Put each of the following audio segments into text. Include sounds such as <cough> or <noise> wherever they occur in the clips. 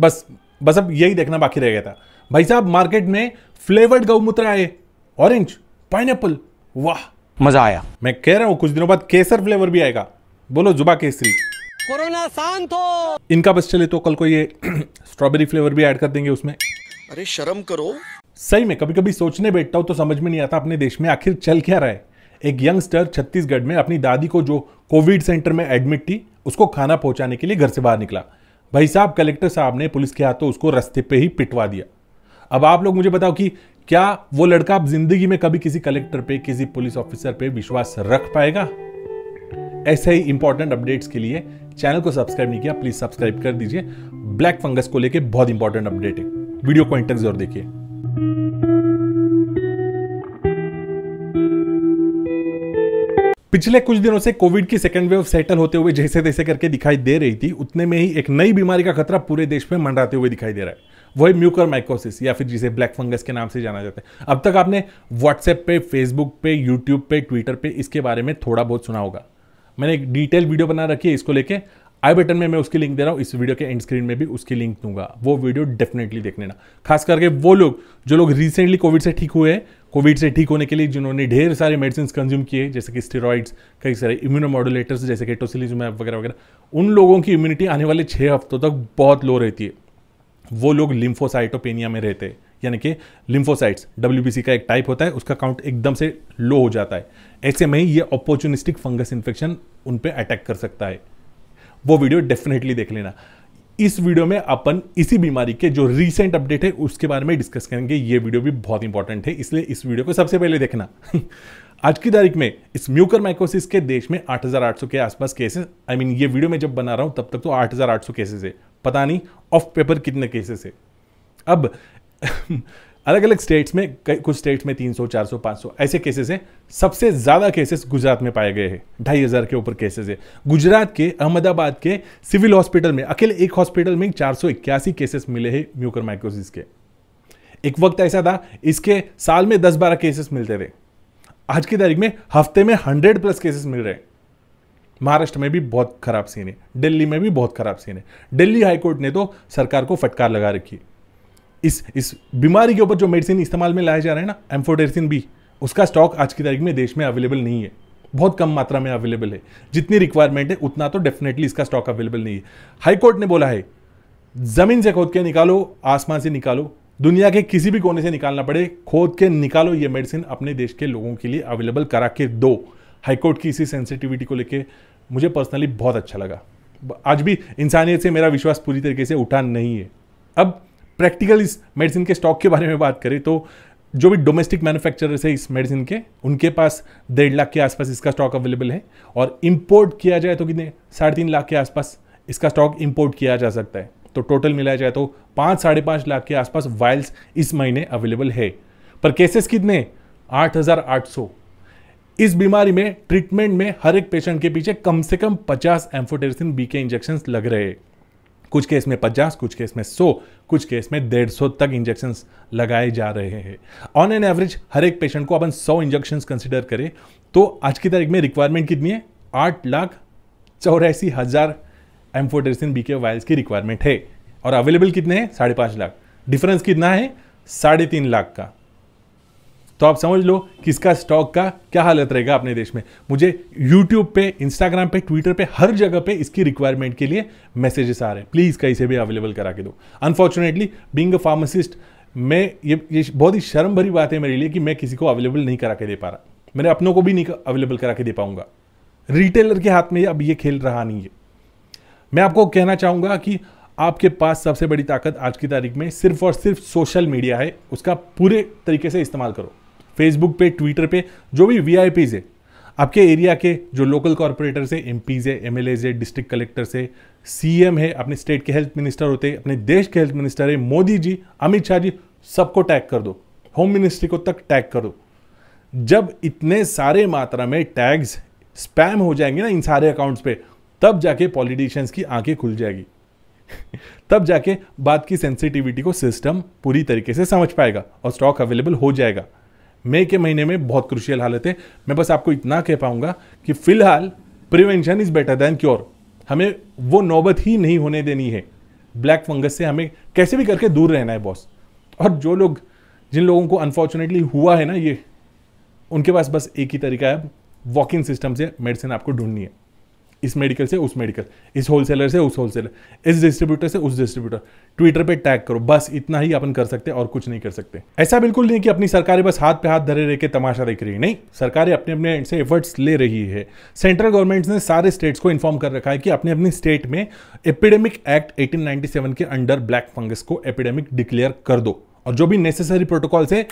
बस बस अब यही देखना बाकी रह गया था भाई साहब मार्केट में फ्लेवर्ड गौमूत्र आए ऑरेंज पाइन वाह मजा आया मैं कह रहा हूँ कुछ दिनों बाद केसर फ्लेवर भी आएगा बोलो जुबा केसरी कोरोना शांत हो इनका बस चले तो कल को ये <clears throat> स्ट्रॉबेरी फ्लेवर भी ऐड कर देंगे उसमें अरे शर्म करो सही में कभी कभी सोचने बैठता हूँ तो समझ में नहीं आता अपने देश में आखिर चल क्या रहा है एक यंगस्टर छत्तीसगढ़ में अपनी दादी को जो कोविड सेंटर में एडमिट थी उसको खाना पहुंचाने के लिए घर से बाहर निकला भाई साहब कलेक्टर साहब ने पुलिस के हाथों उसको रस्ते पे ही पिटवा दिया अब आप लोग मुझे बताओ कि क्या वो लड़का आप जिंदगी में कभी किसी कलेक्टर पे किसी पुलिस ऑफिसर पे विश्वास रख पाएगा ऐसे ही इंपॉर्टेंट अपडेट्स के लिए चैनल को सब्सक्राइब नहीं किया प्लीज सब्सक्राइब कर दीजिए ब्लैक फंगस को लेकर बहुत इंपॉर्टेंट अपडेट है वीडियो को इंटर जरूर देखिए पिछले कुछ दिनों से कोविड की सेकेंड वेव सेटल होते हुए जैसे तैसे करके दिखाई दे रही थी उतने में ही एक नई बीमारी का खतरा पूरे देश में मंडराते हुए दिखाई दे रहा है वही म्यूकर माइकोसिस या फिर जिसे ब्लैक फंगस के नाम से जाना जाता है अब तक आपने व्हाट्सएप पे फेसबुक पे यूट्यूब पे ट्विटर पे इसके बारे में थोड़ा बहुत सुना होगा मैंने एक डिटेल वीडियो बना रखी है इसको लेके आई बटन में मैं उसकी लिंक दे रहा हूँ इस वीडियो के एंड स्क्रीन में भी उसकी लिंक दूंगा वो वीडियो डेफिनेटली देख लेना खास करके वो लोग जो लोग रिसेंटली कोविड से ठीक हुए हैं कोविड से ठीक होने के लिए जिन्होंने ढेर सारे मेडिसिन कंज्यूम किए जैसे कि स्टेरॉइड्स कई सारे इम्यूनोमॉडुलेटर्स जैसे कि वगैरह वगैरह उन लोगों की इम्यूनिटी आने वाले छः हफ्तों तक बहुत लो रहती है वो लोग लिम्फोसाइटोपेनिया में रहते हैं यानी कि लिम्फोसाइट्स डब्ल्यू का एक टाइप होता है उसका काउंट एकदम से लो हो जाता है ऐसे में ये अपॉर्चुनिस्टिक फंगस इन्फेक्शन उन पर अटैक कर सकता है वो वीडियो डेफिनेटली देख लेना इस वीडियो में अपन इसी बीमारी के जो रीसेंट अपडेट है उसके बारे में डिस्कस करेंगे ये वीडियो भी बहुत इंपॉर्टेंट है इसलिए इस वीडियो को सबसे पहले देखना <laughs> आज की तारीख में इस म्यूकर माइकोसिस के देश में 8,800 के आसपास केसेस आई मीन ये वीडियो में जब बना रहा हूं तब तक तो 8,800 केसेस है पता नहीं ऑफ पेपर कितने केसेस है अब <laughs> अलग अलग स्टेट्स में कुछ स्टेट्स में 300, 400, 500 ऐसे केसेस हैं सबसे ज़्यादा केसेस गुजरात में पाए गए हैं ढाई हज़ार के ऊपर केसेस हैं गुजरात के अहमदाबाद के सिविल हॉस्पिटल में अकेले एक हॉस्पिटल में चार केसेस मिले हैं म्यूकर माइक्रोसिस के एक वक्त ऐसा था इसके साल में दस बारह केसेस मिलते थे आज की तारीख में हफ्ते में हंड्रेड प्लस केसेस मिल रहे हैं महाराष्ट्र में भी बहुत खराब सीन है दिल्ली में भी बहुत खराब सीन है दिल्ली हाईकोर्ट ने तो सरकार को फटकार लगा रखी है इस इस बीमारी के ऊपर जो मेडिसिन इस्तेमाल में लाए जा रहे हैं ना एम्फोडेरसिन बी उसका स्टॉक आज की तारीख में देश में अवेलेबल नहीं है बहुत कम मात्रा में अवेलेबल है जितनी रिक्वायरमेंट है उतना तो डेफिनेटली इसका स्टॉक अवेलेबल नहीं है हाईकोर्ट ने बोला है ज़मीन से खोद के निकालो आसमान से निकालो दुनिया के किसी भी कोने से निकालना पड़े खोद के निकालो ये मेडिसिन अपने देश के लोगों के लिए अवेलेबल करा के दो हाईकोर्ट की इसी सेंसिटिविटी को लेके मुझे पर्सनली बहुत अच्छा लगा आज भी इंसानियत से मेरा विश्वास पूरी तरीके से उठा नहीं है अब प्रैक्टिकल इस मेडिसिन के स्टॉक के बारे में बात करें तो जो भी डोमेस्टिक मैन्युफैक्चरर्स है इस मेडिसिन के उनके पास डेढ़ लाख के आसपास इसका स्टॉक अवेलेबल है और इम्पोर्ट किया जाए तो कितने साढ़े तीन लाख के आसपास इसका स्टॉक इम्पोर्ट किया जा सकता है तो टोटल मिलाया जाए तो पाँच साढ़े पाँच लाख के आसपास वायल्स इस महीने अवेलेबल है पर केसेस कितने आठ हज़ार आठ सौ इस बीमारी में ट्रीटमेंट में हर एक पेशेंट के पीछे कम से कम पचास एम्फोटेरिसिन बी के इंजेक्शन लग रहे हैं कुछ केस में पचास कुछ केस में सौ कुछ केस में डेढ़ सौ तक इंजेक्शन लगाए जा रहे हैं ऑन एन एवरेज हर एक पेशेंट को अपन सौ इंजेक्शन कंसिडर करें तो आज की तारीख में रिक्वायरमेंट कितनी है आठ लाख चौरासी हज़ार एम्फोटेसिन बी के वायल्स की रिक्वायरमेंट है और अवेलेबल कितने हैं साढ़े पाँच लाख डिफरेंस कितना है साढ़े तीन लाख का तो आप समझ लो कि इसका स्टॉक का क्या हालत रहेगा अपने देश में मुझे यूट्यूब पे इंस्टाग्राम पे ट्विटर पे हर जगह पे इसकी रिक्वायरमेंट के लिए मैसेजेस आ रहे हैं प्लीज़ कहीं से भी अवेलेबल करा के दो अनफॉर्चुनेटली बींग अ फार्मासिस्ट मैं ये ये बहुत ही शर्म भरी बात है मेरे लिए कि मैं किसी को अवेलेबल नहीं करा के दे पा रहा मैंने अपनों को भी नहीं अवेलेबल करा के दे पाऊंगा रिटेलर के हाथ में अब ये खेल रहा नहीं है मैं आपको कहना चाहूँगा कि आपके पास सबसे बड़ी ताकत आज की तारीख में सिर्फ और सिर्फ सोशल मीडिया है उसका पूरे तरीके से इस्तेमाल करो फेसबुक पे ट्विटर पे जो भी वी है आपके एरिया के जो लोकल कॉरपोरेटर्स है एम पीज है एम है डिस्ट्रिक्ट कलेक्टर्स है सी है अपने स्टेट के हेल्थ मिनिस्टर होते हैं अपने देश के हेल्थ मिनिस्टर है मोदी जी अमित शाह जी सबको टैग कर दो होम मिनिस्ट्री को तक टैग करो जब इतने सारे मात्रा में टैग्स स्पैम हो जाएंगे ना इन सारे अकाउंट्स पे तब जाके पॉलिटिशियंस की आंखें खुल जाएगी <laughs> तब जाके बात की सेंसिटिविटी को सिस्टम पूरी तरीके से समझ पाएगा और स्टॉक अवेलेबल हो जाएगा मई के महीने में बहुत क्रुशियल हालत है मैं बस आपको इतना कह पाऊंगा कि फिलहाल prevention is better than cure हमें वो नौबत ही नहीं होने देनी है ब्लैक फंगस से हमें कैसे भी करके दूर रहना है बॉस और जो लोग जिन लोगों को अनफॉर्चुनेटली हुआ है ना ये उनके पास बस एक ही तरीका है वॉकिंग सिस्टम से मेडिसिन आपको ढूंढनी है इस मेडिकल से उस मेडिकल इस होलसेलर से उस होलसेलर इस डिस्ट्रीब्यूटर से उस डिस्ट्रीब्यूटर ट्विटर पे टैग करो बस इतना ही अपन कर सकते हैं और कुछ नहीं कर सकते ऐसा बिल्कुल नहीं कि अपनी सरकारें बस हाथ पे हाथ धरे रह के तमाशा देख रही है नहीं सरकारें अपने अपने एंड से एफर्ट्स ले रही है सेंट्रल गवर्नमेंट्स ने सारे स्टेट्स को इन्फॉर्म कर रखा है कि अपने अपने स्टेट में एपिडेमिक एक्ट एटीन के अंडर ब्लैक फंगस को एपिडेमिक डिक्लेयर कर दो और जो भी नेसेसरी प्रोटोकॉल्स है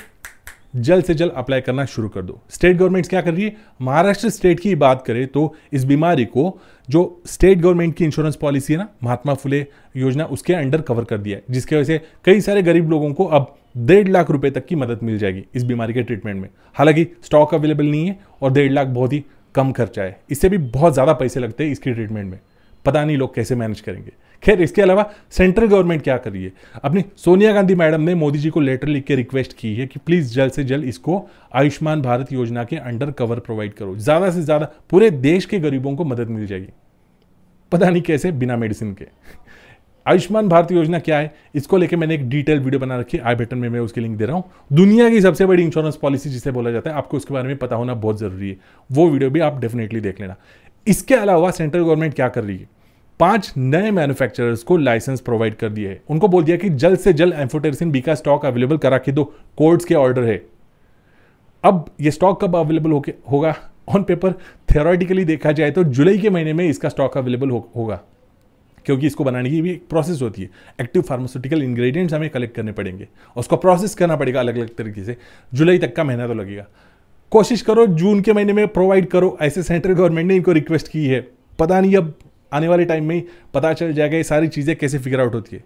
जल्द से जल्द अप्लाई करना शुरू कर दो स्टेट गवर्नमेंट्स क्या कर रही है महाराष्ट्र स्टेट की बात करें तो इस बीमारी को जो स्टेट गवर्नमेंट की इंश्योरेंस पॉलिसी है ना महात्मा फुले योजना उसके अंडर कवर कर दिया है जिसकी वजह से कई सारे गरीब लोगों को अब डेढ़ लाख रुपए तक की मदद मिल जाएगी इस बीमारी के ट्रीटमेंट में हालांकि स्टॉक अवेलेबल नहीं है और डेढ़ लाख बहुत ही कम खर्चा है इससे भी बहुत ज़्यादा पैसे लगते हैं इसकी ट्रीटमेंट में पता नहीं लोग कैसे मैनेज करेंगे खैर इसके अलावा सेंट्रल गवर्नमेंट क्या कर रही है अपनी सोनिया गांधी मैडम ने मोदी जी को लेटर लिख के रिक्वेस्ट की है कि प्लीज़ जल्द से जल्द इसको आयुष्मान भारत योजना के अंडर कवर प्रोवाइड करो ज़्यादा से ज़्यादा पूरे देश के गरीबों को मदद मिल जाएगी पता नहीं कैसे बिना मेडिसिन के आयुष्मान भारत योजना क्या है इसको लेके मैंने एक डिटेल वीडियो बना रखी है आई बटन में मैं उसकी लिंक दे रहा हूँ दुनिया की सबसे बड़ी इंश्योरेंस पॉलिसी जिसे बोला जाता है आपको उसके बारे में पता होना बहुत ज़रूरी है वो वीडियो भी आप डेफिनेटली देख लेना इसके अलावा सेंट्रल गवर्नमेंट क्या कर रही है पांच नए मैन्युफैक्चरर्स को लाइसेंस प्रोवाइड कर दिए है उनको बोल दिया कि जल्द से जल्द एम्फोटेरिसिन बी का स्टॉक अवेलेबल करा के दो कोर्ट्स के ऑर्डर है अब ये स्टॉक कब अवेलेबल होगा ऑन पेपर थेरोटिकली देखा जाए तो जुलाई के महीने में इसका स्टॉक अवेलेबल हो, होगा क्योंकि इसको बनाने की भी एक प्रोसेस होती है एक्टिव फार्मास्यूटिकल इंग्रेडिएंट्स हमें कलेक्ट करने पड़ेंगे उसको प्रोसेस करना पड़ेगा अलग अलग तरीके से जुलाई तक का महीना तो लगेगा कोशिश करो जून के महीने में प्रोवाइड करो ऐसे सेंट्रल गवर्नमेंट ने इनको रिक्वेस्ट की है पता नहीं अब आने वाले टाइम में पता चल जाएगा ये सारी चीज़ें कैसे फिगर आउट होती है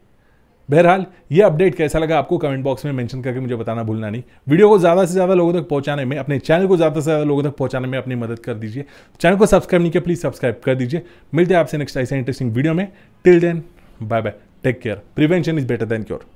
बहरहाल ये अपडेट कैसा लगा आपको कमेंट बॉक्स में मेंशन करके मुझे बताना भूलना नहीं वीडियो को ज़्यादा से ज़्यादा लोगों तक पहुंचाने में अपने चैनल को ज़्यादा से ज़्यादा लोगों तक पहुंचाने में अपनी मदद कर दीजिए चैनल को सब्सक्राइब नहीं किया प्लीज़ सब्सक्राइब कर दीजिए मिलते हैं आपसे नेक्स्ट ऐसे इंटरेस्टिंग वीडियो में till then bye bye take care prevention is better than cure